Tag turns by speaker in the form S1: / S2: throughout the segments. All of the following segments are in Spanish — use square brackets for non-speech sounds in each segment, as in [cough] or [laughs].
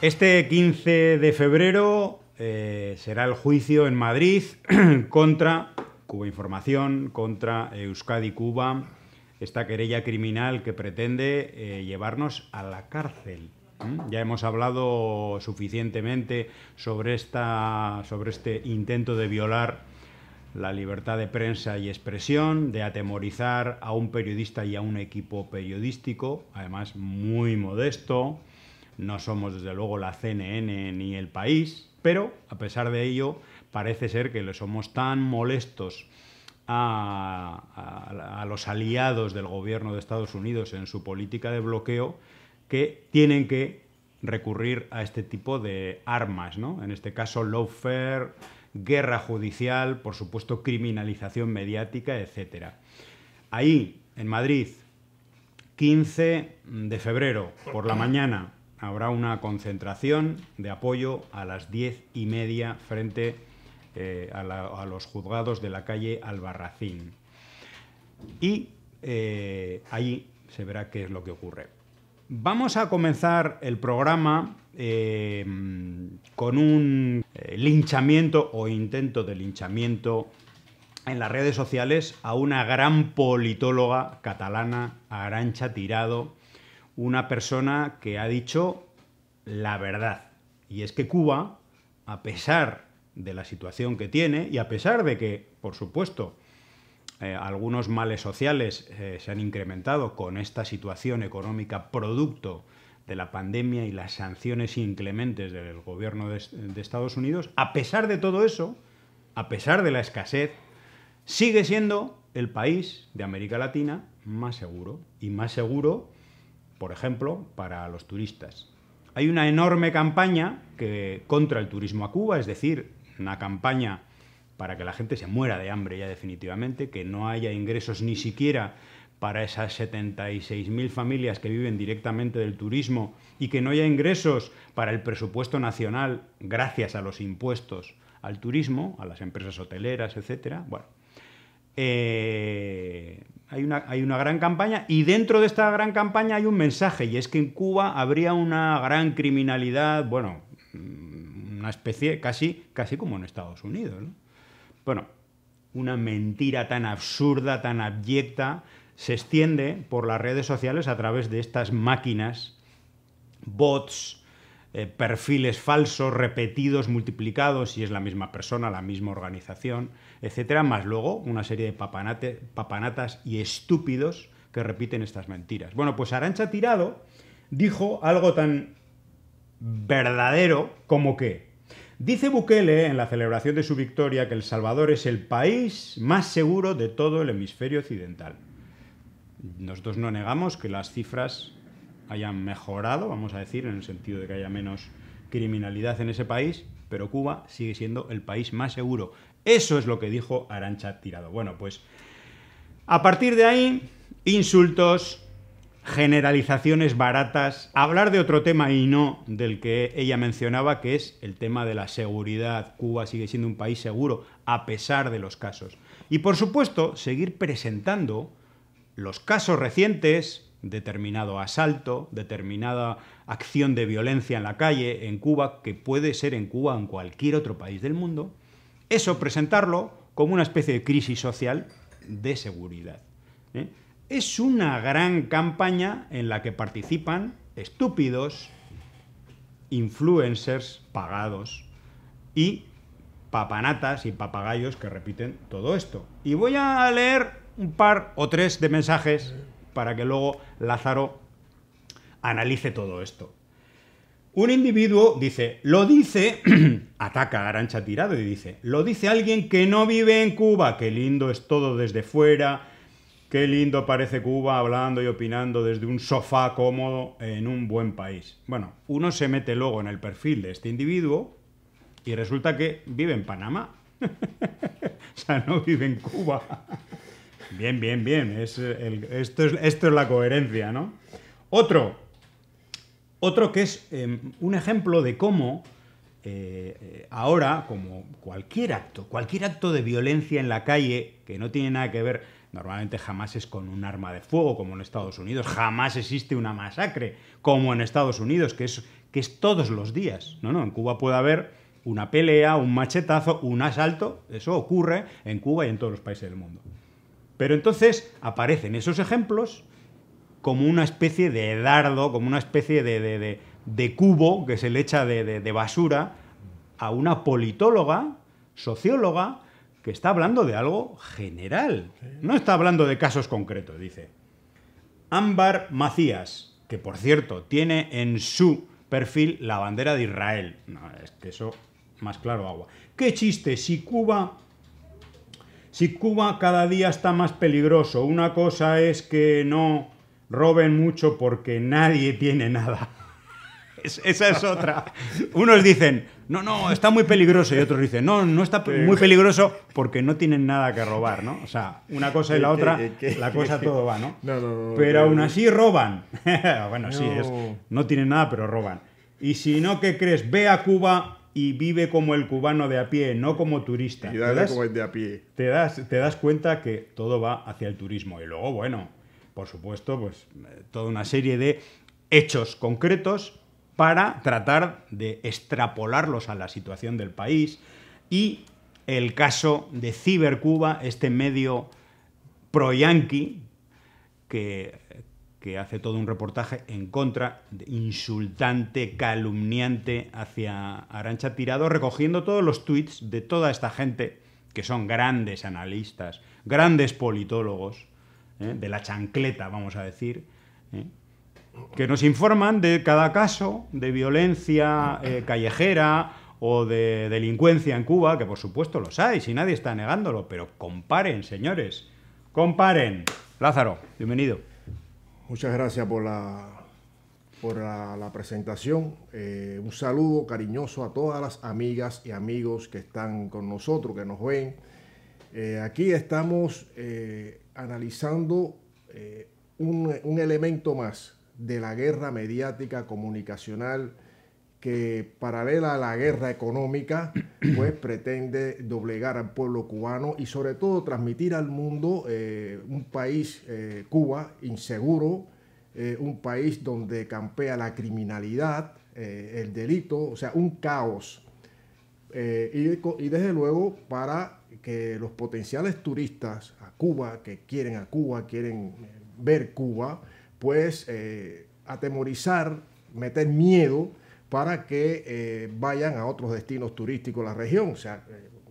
S1: Este 15 de febrero eh, será el juicio en Madrid [clears throat] contra Cuba Información, contra Euskadi Cuba, esta querella criminal que pretende eh, llevarnos a la cárcel. ¿Mm? Ya hemos hablado suficientemente sobre este intento de violar la libertad de prensa y expresión, de atemorizar a un periodista y a un equipo periodístico, además muy modesto, no somos desde luego la CNN ni el país, pero a pesar de ello parece ser que le somos tan molestos a, los aliados del gobierno de Estados Unidos en su política de bloqueo que tienen que recurrir a este tipo de armas, En este caso, lawfare, guerra judicial, por supuesto, criminalización mediática, etc. Ahí, en Madrid, 15 de febrero, por la mañana, habrá una concentración de apoyo a las diez y media frente eh, a, los juzgados de la calle Albarracín. Y eh, ahí se verá qué es lo que ocurre. Vamos a comenzar el programa eh, con un linchamiento o intento de linchamiento en las redes sociales a una gran politóloga catalana, Arancha Tirado, una persona que ha dicho la verdad. Y es que Cuba, a pesar de la situación que tiene y a pesar de que, por supuesto, eh, algunos males sociales eh, se han incrementado con esta situación económica producto de la pandemia y las sanciones inclementes del gobierno de Estados Unidos, a pesar de todo eso, a pesar de la escasez, sigue siendo el país de América Latina más seguro y más seguro por ejemplo, para los turistas. Hay una enorme campaña que, contra el turismo a Cuba, es decir, una campaña para que la gente se muera de hambre ya definitivamente, que no haya ingresos ni siquiera para esas 76.000 familias que viven directamente del turismo y que no haya ingresos para el presupuesto nacional gracias a los impuestos al turismo, a las empresas hoteleras, etc. Bueno, eh, hay una, gran campaña y dentro de esta gran campaña hay un mensaje y es que en Cuba habría una gran criminalidad, bueno, mm, una especie casi, casi como en Estados Unidos. Bueno, una mentira tan absurda, tan abyecta, se extiende por las redes sociales a través de estas máquinas, bots, eh, perfiles falsos, repetidos, multiplicados, si es la misma persona, la misma organización, etcétera, más luego una serie de papanate, papanatas y estúpidos que repiten estas mentiras. Bueno, pues Arancha Tirado dijo algo tan verdadero como que dice Bukele en la celebración de su victoria que El Salvador es el país más seguro de todo el hemisferio occidental. Nosotros no negamos que las cifras hayan mejorado, vamos a decir, en el sentido de que haya menos criminalidad en ese país, pero Cuba sigue siendo el país más seguro. Eso es lo que dijo Arancha Tirado. Bueno, pues a partir de ahí, insultos, generalizaciones baratas, hablar de otro tema y no del que ella mencionaba, que es el tema de la seguridad. Cuba sigue siendo un país seguro a pesar de los casos. Y por supuesto, seguir presentando los casos recientes, determinado asalto, determinada acción de violencia en la calle, en Cuba, que puede ser en Cuba o en cualquier otro país del mundo, eso presentarlo como una especie de crisis social de seguridad. ¿eh? Es una gran campaña en la que participan estúpidos, influencers pagados y papanatas y papagayos que repiten todo esto. Y voy a leer un par o tres de mensajes para que luego Lázaro analice todo esto. Un individuo dice, lo dice, [clears throat] ataca a Arancha Tirado y dice, lo dice alguien que no vive en Cuba, qué lindo es todo desde fuera, qué lindo parece Cuba hablando y opinando desde un sofá cómodo en un buen país. Bueno, uno se mete luego en el perfil de este individuo y resulta que vive en Panamá. [laughs] o sea, no vive en Cuba. Bien, bien, bien. Es eh, esto, es, esto, es, la coherencia, ¿no? Otro. Otro que es em, un ejemplo de cómo eh, eh, ahora, como cualquier acto, cualquier acto de violencia en la calle, que no tiene nada que ver, normalmente jamás es con un arma de fuego, como en Estados Unidos, jamás existe una masacre, como en Estados Unidos, que es, que es todos los días. No, no, en Cuba puede haber una pelea, un machetazo, un asalto, eso ocurre en Cuba y en todos los países del mundo. Pero entonces aparecen esos ejemplos como una especie de dardo, como una especie de, de, cubo que se le echa de basura a una politóloga, socióloga, que está hablando de algo general. No está hablando de casos concretos, dice. Ámbar Macías, que por cierto tiene en su perfil la bandera de Israel. No, es que eso más claro agua. ¿Qué chiste si Cuba si Cuba cada día está más peligroso, una cosa es que no roben mucho porque nadie tiene nada. [laughs] esa es otra. Unos dicen, no, no, está muy peligroso. Y otros dicen, no, no está muy peligroso porque no tienen nada que robar, ¿no? O sea, una cosa y la otra, la cosa todo va, ¿no? pero aún así roban. [laughs] bueno, sí, es, no tienen nada, pero roban. Y si no, ¿qué crees? Ve a Cuba y vive como el cubano de a pie, no como turista. Y dale te das, como de a pie. Te das, te das cuenta que todo va hacia el turismo. Y luego, bueno, por supuesto, pues eh, toda una serie de hechos concretos para tratar de extrapolarlos a la situación del país y el caso de Cibercuba, este medio pro-yanqui que que hace todo un reportaje en contra, insultante, calumniante hacia Arancha Tirado, recogiendo todos los tweets de toda esta gente, que son grandes analistas, grandes politólogos, ¿eh? de la chancleta, vamos a decir, ¿eh? que nos informan de cada caso de violencia eh, callejera o de delincuencia en Cuba, que por supuesto los hay, si nadie está negándolo, pero comparen, señores, comparen. Lázaro, bienvenido. Muchas gracias por la, por
S2: la, presentación. Eh, un saludo cariñoso a todas las amigas y amigos que están con nosotros, que nos ven. Eh, aquí estamos eh, analizando un, un elemento más de la guerra mediática comunicacional que paralela a la guerra económica, [clears throat] pues pretende doblegar al pueblo cubano y sobre todo transmitir al mundo eh, un país, eh, Cuba, inseguro, eh, un país donde campea la criminalidad, el delito, o sea, un caos. Y, y, desde luego para que los potenciales turistas a Cuba, que quieren a Cuba, quieren ver Cuba, pues atemorizar, meter miedo, para que eh, vayan a otros destinos turísticos de la región, o sea,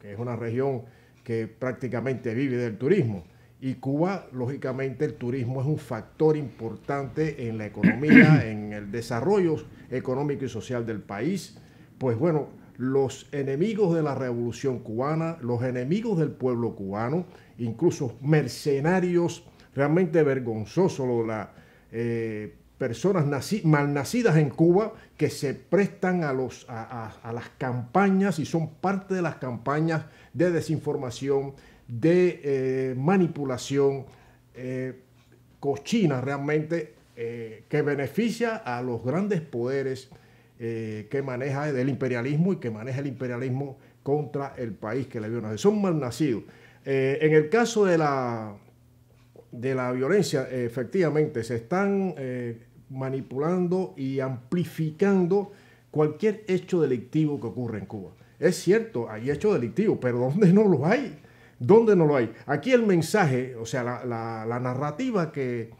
S2: que es una región que prácticamente vive del turismo. Y Cuba, lógicamente, el turismo es un factor importante en la economía, [coughs] en el desarrollo económico y social del país. Pues bueno, los enemigos de la revolución cubana, los enemigos del pueblo cubano, incluso mercenarios, realmente vergonzoso la eh, personas malnacidas en Cuba que se prestan a, los, a, las campañas y son parte de las campañas de desinformación, de eh, manipulación eh, cochina realmente eh, que beneficia a los grandes poderes que maneja el imperialismo y que maneja el imperialismo contra el país que le vio nacer. Son malnacidos. en el caso de la, de la violencia, efectivamente, se están manipulando y amplificando cualquier hecho delictivo que ocurre en Cuba. Es cierto, hay hechos delictivos, pero ¿dónde no lo hay? ¿Dónde no lo hay? Aquí el mensaje, o sea, la, narrativa que,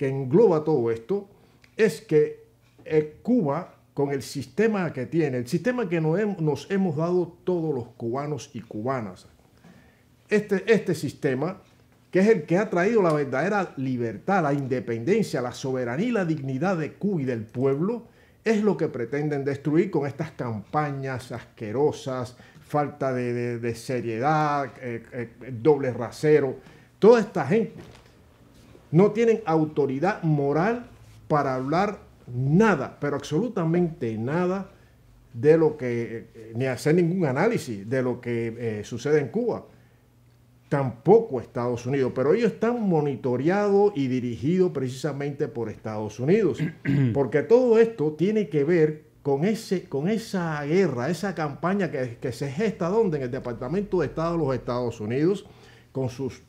S2: engloba todo esto, es que eh, Cuba, con el sistema que tiene, el sistema que nos hemos, nos hemos dado todos los cubanos y cubanas, este, este sistema que es el que ha traído la verdadera libertad, la independencia, la soberanía y la dignidad de Cuba y del pueblo, es lo que pretenden destruir con estas campañas asquerosas, falta de, seriedad, eh, eh, doble rasero. Toda esta gente no tienen autoridad moral para hablar nada, pero absolutamente nada de lo que, eh, ni hacer ningún análisis de lo que sucede en Cuba tampoco Estados Unidos, pero ellos están monitoreados y dirigidos precisamente por Estados Unidos, [clears throat] porque todo esto tiene que ver con, ese, con esa guerra, esa campaña que, que se gesta donde en el Departamento de Estado de los Estados Unidos, con sus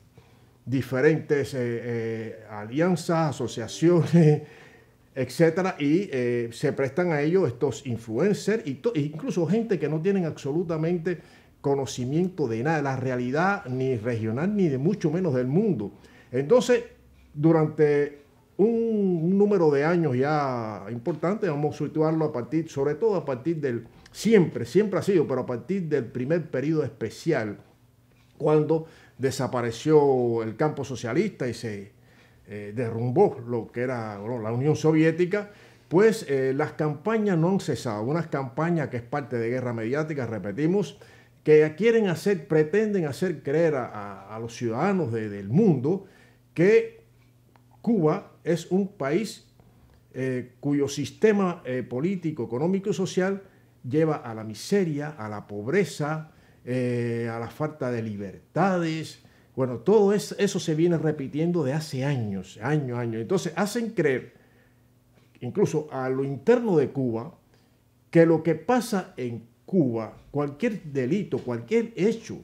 S2: diferentes eh, eh, alianzas, asociaciones, [laughs] etcétera, y eh, se prestan a ellos estos influencers, y e incluso gente que no tienen absolutamente conocimiento de nada, de la realidad ni regional ni de mucho menos del mundo. Entonces, durante un, número de años ya importante, vamos a situarlo a partir, sobre todo a partir del, siempre, siempre ha sido, pero a partir del primer periodo especial, cuando desapareció el campo socialista y se eh, derrumbó lo que era la Unión Soviética, pues eh, las campañas no han cesado. Unas campañas que es parte de guerra mediática, repetimos, que quieren hacer, pretenden hacer creer a, los ciudadanos del mundo que Cuba es un país eh, cuyo sistema eh, político, económico y social lleva a la miseria, a la pobreza, eh, a la falta de libertades. Bueno, todo eso, se viene repitiendo de hace años, años, años. Entonces hacen creer, incluso a lo interno de Cuba, que lo que pasa en Cuba, cualquier delito, cualquier hecho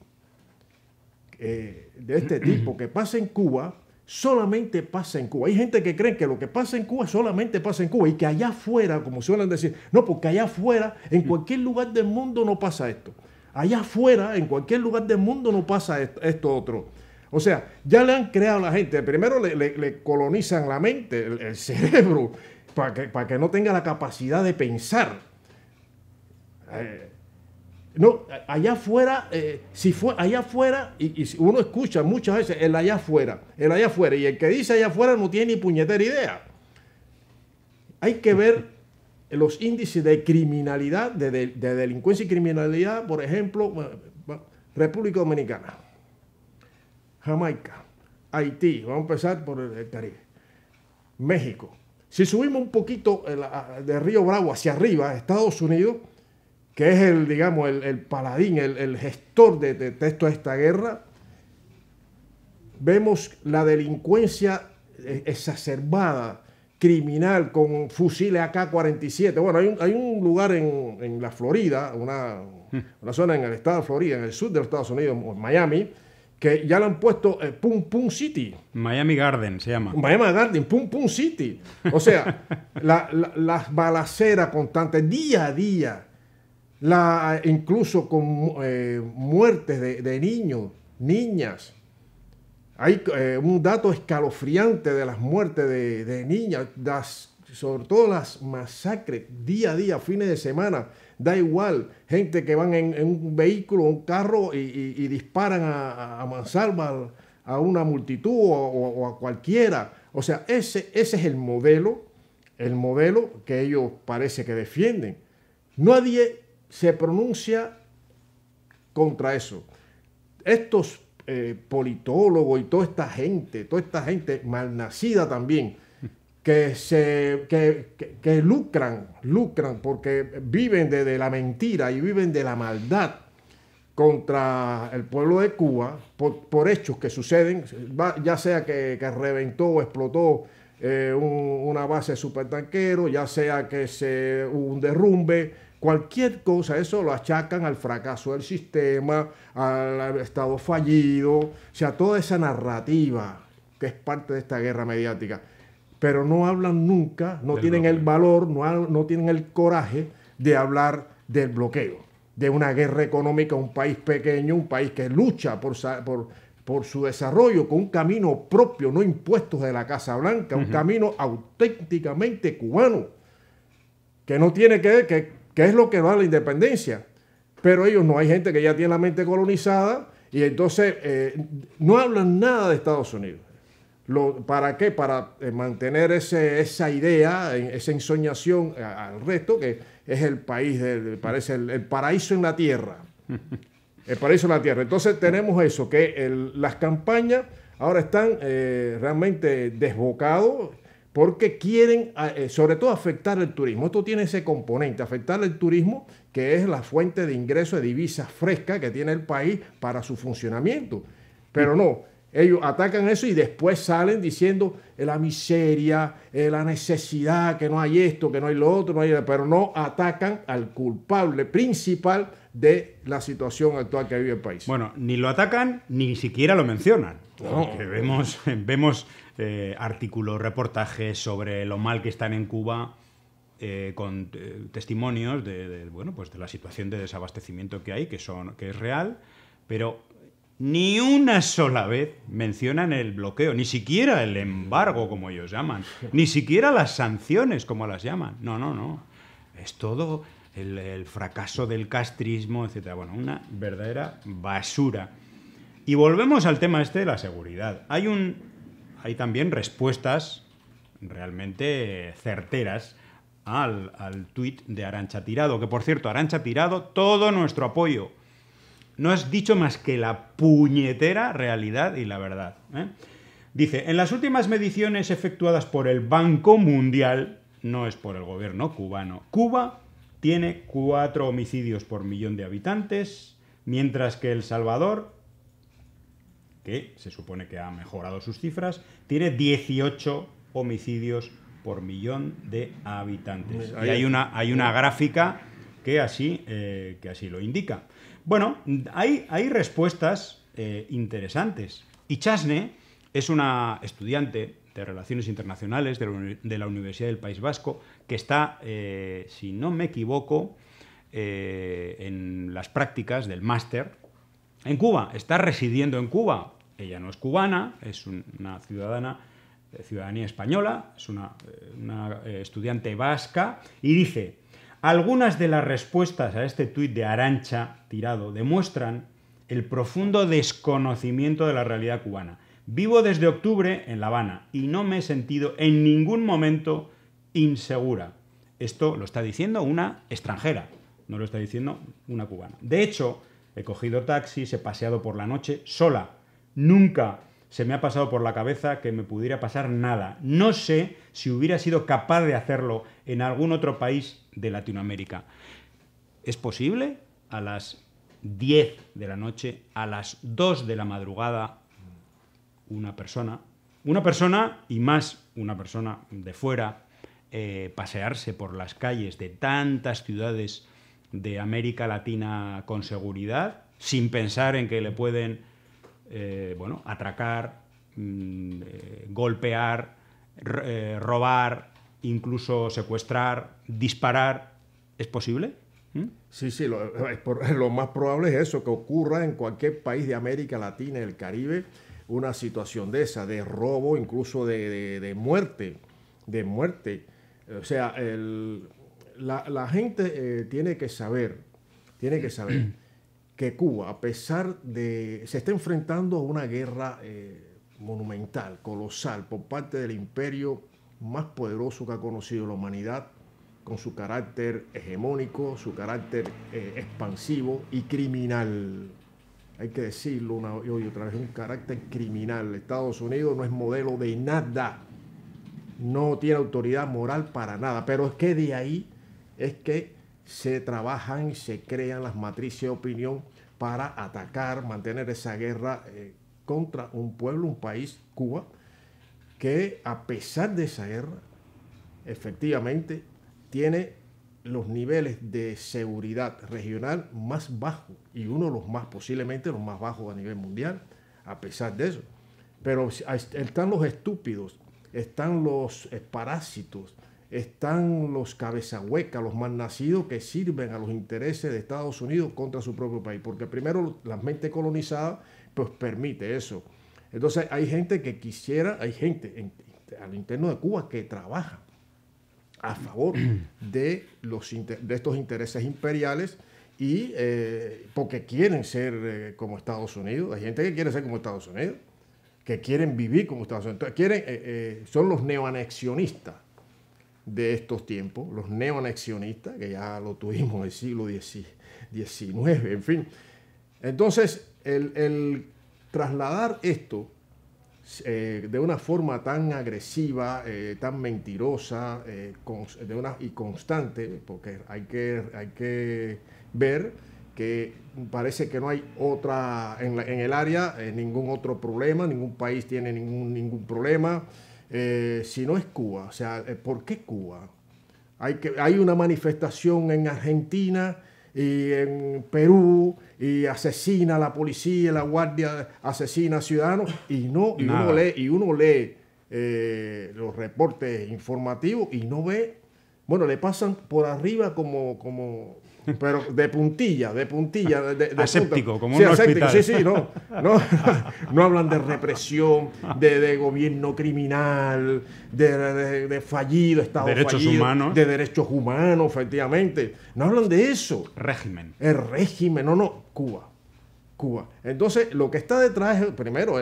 S2: eh, de este tipo que pasa en Cuba, solamente pasa en Cuba. Hay gente que cree que lo que pasa en Cuba solamente pasa en Cuba y que allá afuera, como suelen decir, no, porque allá afuera, en cualquier lugar del mundo no pasa esto. Allá afuera, en cualquier lugar del mundo no pasa esto, otro. O sea, ya le han creado a la gente, primero le, colonizan la mente, el, cerebro, para que, para que no tenga la capacidad de pensar. Eh, no, allá afuera, eh, si fue allá afuera, y, uno escucha muchas veces el allá afuera, el allá afuera, y el que dice allá afuera no tiene ni puñetera idea. Hay que ver los índices de criminalidad, de, de delincuencia y criminalidad, por ejemplo, eh, República Dominicana, Jamaica, Haití, vamos a empezar por el Caribe, México. Si subimos un poquito eh, de Río Bravo hacia arriba, Estados Unidos, que es el, digamos, el, paladín, el, gestor de, texto de, esta guerra, vemos la delincuencia eh, exacerbada, criminal, con fusiles AK-47. Bueno, hay un, hay un lugar en, la Florida, hmm. una, zona en el estado de Florida, en el sur de los Estados Unidos, Miami, que ya lo han puesto eh, Pum Pum City.
S1: Miami Garden se llama. Miami
S2: Garden, Pum Pum City. O sea, [laughs] las balaceras constantes, día a día la, incluso con eh, muertes de, niños, niñas. Hay eh, un dato escalofriante de las muertes de, niñas, sobre todo las masacres día a día, fines de semana. Da igual, gente que van en, un vehículo, un carro y, disparan a, a mansalva a una multitud o, a cualquiera. O sea, ese, ese es el modelo, el modelo que ellos parece que defienden. Nadie se pronuncia contra eso. Estos eh, politólogos y toda esta gente, toda esta gente malnacida también, que, se, lucran, lucran porque viven de, la mentira y viven de la maldad contra el pueblo de Cuba por, hechos que suceden, ya sea que, reventó o explotó eh, una base de supertanquero, ya sea que se, hubo un derrumbe, Cualquier cosa, eso lo achacan al fracaso del sistema, al Estado fallido, o sea, toda esa narrativa que es parte de esta guerra mediática. Pero no hablan nunca, no tienen el valor, no, no tienen el coraje de hablar del bloqueo, de una guerra económica, un país pequeño, un país que lucha por, por, por su desarrollo con un camino propio, no impuestos de la Casa Blanca, un camino auténticamente cubano, que no tiene que ver, que que es lo que va da la independencia. Pero ellos no, hay gente que ya tiene la mente colonizada y entonces eh, no hablan nada de Estados Unidos. ¿Para qué? Para eh, mantener esa idea, esa ensoñación eh, al resto, que es el país, del, parece el, paraíso en la tierra. [laughs] El paraíso en la tierra. Entonces tenemos eso, que las campañas ahora están realmente desbocados porque quieren ah, eh, sobre todo afectar el turismo. Esto tiene ese componente, afectar el turismo, que es la fuente de ingreso de divisas fresca que tiene el país para su funcionamiento. Pero no, ellos atacan eso y después salen diciendo eh, la miseria, eh, la necesidad, que no hay esto, que no hay lo otro, no hay... pero no atacan al culpable principal de la situación
S1: actual que vive el país. Bueno, ni lo atacan ni siquiera lo mencionan. vemos, [laughs] vemos eh, artículos, reportajes sobre lo mal que están en Cuba. Eh, con eh, testimonios de, bueno, pues de la situación de desabastecimiento que hay, que, son, que es real, pero ni una sola vez mencionan el bloqueo, ni siquiera el embargo, como ellos llaman, ni siquiera las sanciones, como las llaman. No, no, no. Es todo el, fracaso del castrismo, etc. Bueno, una verdadera basura. Y volvemos al tema este de la seguridad. Hay, un, hay también respuestas realmente certeras al, al tuit de Arancha Tirado, que por cierto, Arancha Tirado, todo nuestro apoyo. No has dicho más que la puñetera realidad y la verdad. ¿eh? Dice, en las últimas mediciones efectuadas por el Banco Mundial, no es por el gobierno cubano, Cuba tiene cuatro homicidios por millón de habitantes, mientras que El Salvador, que se supone que ha mejorado sus cifras, tiene 18 homicidios por millón de habitantes. Y hay una, hay una eh. gráfica que así, eh, que así lo indica. Bueno, hay, hay respuestas eh, interesantes. Y Chasne es una estudiante de Relaciones Internacionales de la, Universidad del País Vasco, que está, eh, si no me equivoco, eh, en las prácticas del máster en Cuba. Está residiendo en Cuba. Ella no es cubana, es una ciudadana de eh, ciudadanía española, es una, una estudiante vasca, y dice, algunas de las respuestas a este tuit de Arancha tirado demuestran el profundo desconocimiento de la realidad cubana Vivo desde octubre en La Habana y no me he sentido en ningún momento insegura. Esto lo está diciendo una extranjera, no lo está diciendo una cubana. De hecho, he cogido taxis, he paseado por la noche sola. Nunca se me ha pasado por la cabeza que me pudiera pasar nada. No sé si hubiera sido capaz de hacerlo en algún otro país de Latinoamérica. ¿Es posible? A las 10 de la noche, a las 2 de la madrugada, una persona, una persona y más una persona de fuera, eh, pasearse por las calles de tantas ciudades de América Latina con seguridad, sin pensar en que le pueden eh, bueno, atracar, mm, eh, golpear, robar, incluso secuestrar, disparar. ¿Es posible?
S2: ¿Mm? Sí, sí, lo, [laughs] [laughs] lo, más probable es eso, que ocurra en cualquier país de América Latina y el Caribe una situación de esa, de robo, incluso de, muerte, de muerte. O sea, la, gente eh, tiene que saber, tiene que saber [clears throat] que Cuba, a pesar de, se está enfrentando a una guerra eh, monumental, colosal, por parte del imperio más poderoso que ha conocido la humanidad, con su carácter hegemónico, su carácter eh, expansivo y criminal hay que decirlo una y otra vez, un carácter criminal. Estados Unidos no es modelo de nada, no tiene autoridad moral para nada, pero es que de ahí es que se trabajan se crean las matrices de opinión para atacar, mantener esa guerra eh, contra un pueblo, un país, Cuba, que a pesar de esa guerra, efectivamente, tiene los niveles de seguridad regional más bajos y uno de los más, posiblemente los más bajos a nivel mundial, a pesar de eso. Pero están los estúpidos, están los eh, parásitos, están los cabezahuecas, los malnacidos que sirven a los intereses de Estados Unidos contra su propio país, porque primero la mente colonizada pues permite eso. Entonces hay gente que quisiera, hay gente al interno de Cuba que trabaja a favor de, los de estos intereses imperiales y eh, porque quieren ser eh, como Estados Unidos. Hay gente que quiere ser como Estados Unidos, que quieren vivir como Estados Unidos. quieren, eh, son los neoanexionistas de estos tiempos, los neoanexionistas, que ya lo tuvimos en el siglo XIX, en fin. Entonces, el trasladar esto eh, de una forma tan agresiva, eh, tan mentirosa eh, de una, y constante, porque hay que, hay que ver que parece que no hay otra en, en el área, ningún otro problema, ningún país tiene ningún, ningún problema, si no es Cuba. O sea, ¿por qué Cuba? Hay, que, hay una manifestación en Argentina y en Perú, y asesina a la policía, la guardia asesina a ciudadanos, y no, y uno lee, y uno lee eh, los reportes informativos y no ve, bueno, le pasan por arriba como, como pero de puntilla, de puntilla. De, de como Sí, sí, no, no, hablan de represión, de, gobierno criminal, de, fallido, Estado derechos humanos. de derechos humanos, efectivamente. No hablan de eso.
S1: Régimen. El
S2: régimen, no, no, Cuba. Cuba. Entonces, lo que está detrás, primero,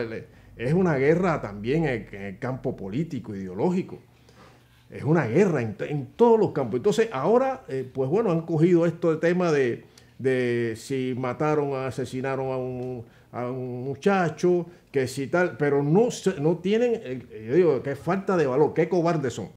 S2: es una guerra también en el campo político, ideológico es una guerra en, todos los campos. Entonces ahora, eh, pues bueno, han cogido esto de tema de, de si mataron, asesinaron a un, a un muchacho, que si tal, pero no, no tienen, eh, yo digo, qué falta de valor, qué cobardes son.